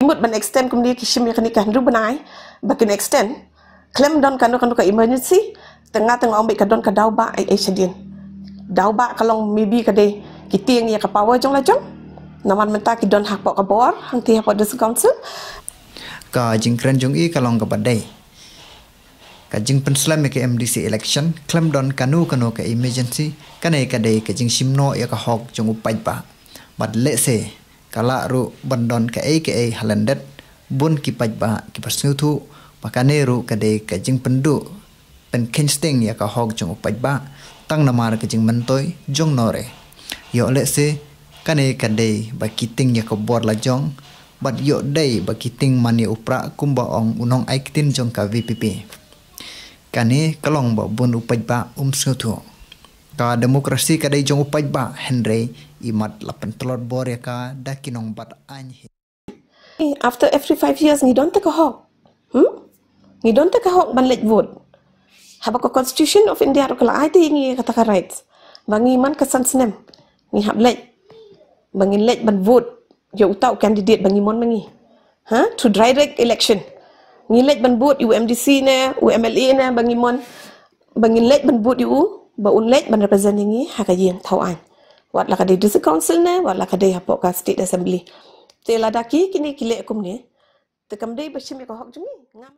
imut ban extend kum dia kishim yang kini kandu benai bagin extend klem don kanu kanu ka emergency tengah tengah ambik ka don ka dauba ai ai sedin dauba kalong maybe ka de kiting ni ka power jong la jong naman menta ki don hak pok ka bor hang ti hapo des council ka jing kren jong i kalong ka badai ka jing penslam ke MDC election klem don kanu kanu ka emergency kanai ka de ka jing simno ya ka hok jong upai pa but let's say kalaru bandon ka e ka e halandet bun ki pajba ki pasnu thu pakane ru ka de ka jing pendu pen kinsting ya ka hog jong pajba tang namar ka jing mentoi jong nore yo le se kane ka de ba kiting ya ka bor la jong bat yo dei ba kiting mani upra kumba ong unong aikin jong ka vpp kane kalong ba bun upajba um snu thu ka demokrasi ka dai jong upaj ba henre imat lapan telot bor ya ka da kinong bat anh he after every 5 years ni don't take a hawk hmm ni don't take a hawk ban let vote haba ko constitution of india ro kala ai ngi kata ka rights bangi man ka san snem ni hab let bangi let ban vote yo utau candidate bangi mon mangi ha to direct election Ni let ban vote UMDC ne UMLA ne bangi mon bangi let ban vote ba un lech ban representing ni ha ka yin thau ai wat la ka de district council ne wat la ka de ha poka state assembly te la da kini kile kum ne te kam de ba shimi ko hok jumi